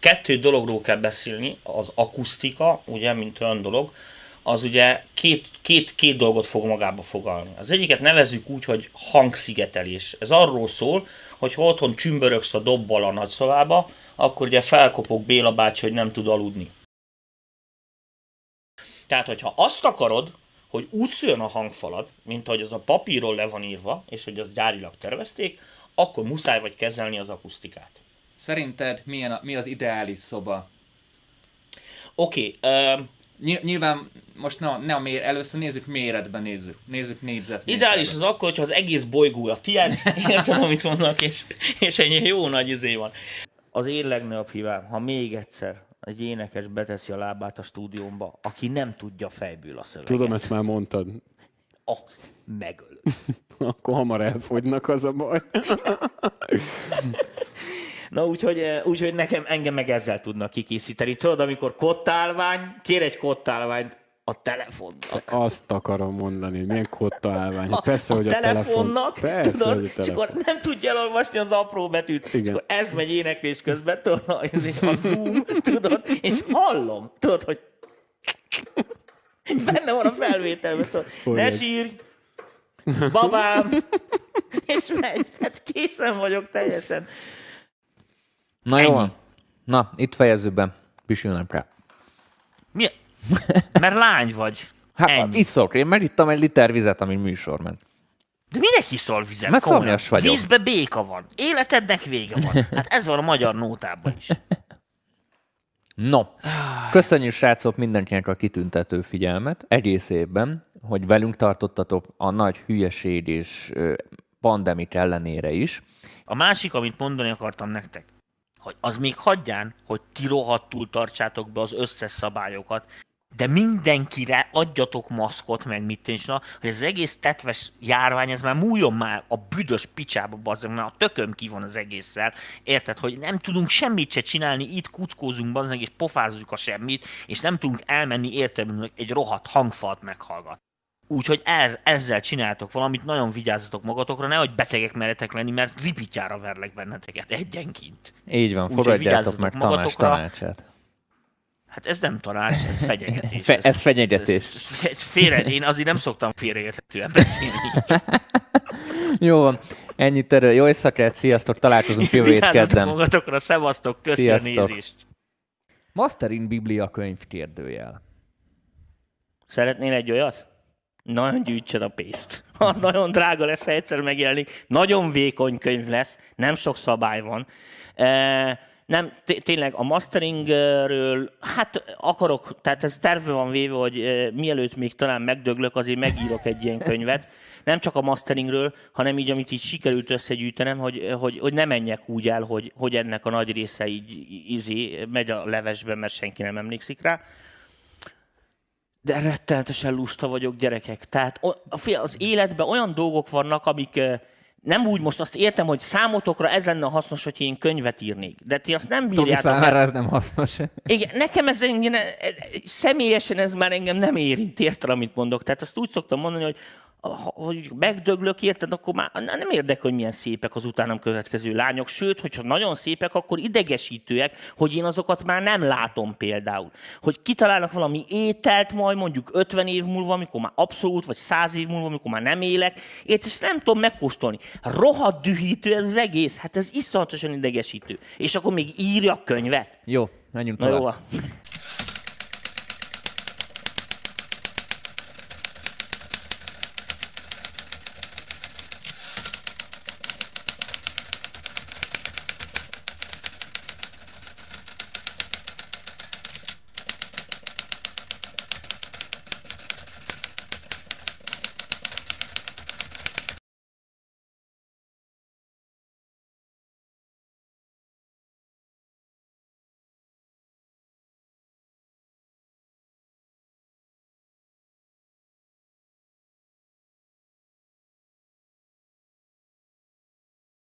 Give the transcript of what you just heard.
kettő dologról kell beszélni, az akusztika, ugye, mint olyan dolog, az ugye két, két, két dolgot fog magába fogalni. Az egyiket nevezzük úgy, hogy hangszigetelés. Ez arról szól, hogy ha otthon csümbörögsz a dobbal a nagyszobába, akkor ugye felkopog Béla bácsi, hogy nem tud aludni. Tehát, hogyha azt akarod, hogy úgy szüljön a hangfalad, mint ahogy az a papíról le van írva, és hogy az gyárilag tervezték, akkor muszáj vagy kezelni az akusztikát. Szerinted milyen a, mi az ideális szoba? Oké, okay, um... Ny- nyilván most na, ne a mér, először nézzük méretben, nézzük, nézzük négyzet. Ideális az akkor, hogyha az egész bolygó a tiéd, érted, amit mondnak, és, és ennyi jó nagy izé van. Az én legnagyobb hívám, ha még egyszer egy énekes beteszi a lábát a stúdiómba, aki nem tudja fejből a szöveget. Tudom, ezt már mondtad. Azt megölöm. akkor hamar elfogynak az a baj. Na úgyhogy, eh, úgyhogy nekem, engem meg ezzel tudnak kikészíteni. Tudod, amikor kottálvány, kér egy kottálványt, a telefonnak. Azt akarom mondani, hogy milyen kotta állvány. A, persze, a hogy a telefonnak, telefon... persze, tudod, hogy a telefon. és akkor nem tudja elolvasni az apró betűt. Igen. És akkor ez megy éneklés közben, tudod, a zoom, tudod, és hallom, tudod, hogy benne van a felvételben, tudod, Olyan. ne sírj, babám, és megy, hát készen vagyok teljesen. Na jó. Na, itt fejezzük be. Pisülnek rá. Mi? Mert lány vagy. Hát Ennyi. iszok. Én megittam egy liter vizet, ami műsor ment. De minek iszol vizet? Mert szomjas vagyok. Vízbe béka van. Életednek vége van. Hát ez van a magyar nótában is. No, köszönjük srácok mindenkinek a kitüntető figyelmet egész évben, hogy velünk tartottatok a nagy hülyeség és pandemik ellenére is. A másik, amit mondani akartam nektek, hogy az még hagyján, hogy ti rohadtul tartsátok be az összes szabályokat, de mindenkire adjatok maszkot, meg mit nincs, na, hogy az egész tetves járvány, ez már múljon már a büdös picsába, bazdmeg, mert a tököm ki van az egésszel, érted, hogy nem tudunk semmit se csinálni, itt kuckózunk, bazdmeg, és pofázunk a semmit, és nem tudunk elmenni értelmünk egy rohadt hangfalt meghallgatni. Úgyhogy ez, ezzel csináltok valamit, nagyon vigyázzatok magatokra, nehogy betegek meretek lenni, mert ripityára verlek benneteket egyenként. Így van, fogadjátok meg Tamás tanácsát. Hát ez nem tanács, ez fenyegetés. Fe, ez, ez fenyegetés. Ez, ez, félre, én azért nem szoktam félreérthetően beszélni. Jó van. Ennyit erről. Jó éjszakát, sziasztok, találkozunk jövő hét kedden. magatokra, szevasztok, köszi sziasztok. a nézést. Mastering Biblia könyv kérdőjel. Szeretnél egy olyat? nagyon gyűjtsed a pénzt. Az nagyon drága lesz, ha egyszer megjelenik. Nagyon vékony könyv lesz, nem sok szabály van. E, nem, tényleg a masteringről, hát akarok, tehát ez terve van véve, hogy e, mielőtt még talán megdöglök, azért megírok egy ilyen könyvet nem csak a masteringről, hanem így, amit így sikerült összegyűjtenem, hogy, hogy, hogy ne menjek úgy el, hogy, hogy ennek a nagy része így izé, megy a levesbe, mert senki nem emlékszik rá, de rettenetesen lusta vagyok, gyerekek. Tehát az életben olyan dolgok vannak, amik nem úgy most azt értem, hogy számotokra ez lenne hasznos, hogy én könyvet írnék. De ti azt nem bírjátok. Tomi számára mert... ez nem hasznos. Igen, nekem ez engem, e- e- személyesen ez már engem nem érint, értel, amit mondok. Tehát azt úgy szoktam mondani, hogy hogy megdöglök, érted, akkor már nem érdekel, hogy milyen szépek az utánam következő lányok, sőt, hogyha nagyon szépek, akkor idegesítőek, hogy én azokat már nem látom például. Hogy kitalálnak valami ételt majd mondjuk 50 év múlva, amikor már abszolút, vagy 100 év múlva, amikor már nem élek, én ezt nem tudom megkóstolni. Rohadt dühítő ez az egész, hát ez iszonyatosan idegesítő. És akkor még írja a könyvet. Jó, menjünk Na tovább. Jó.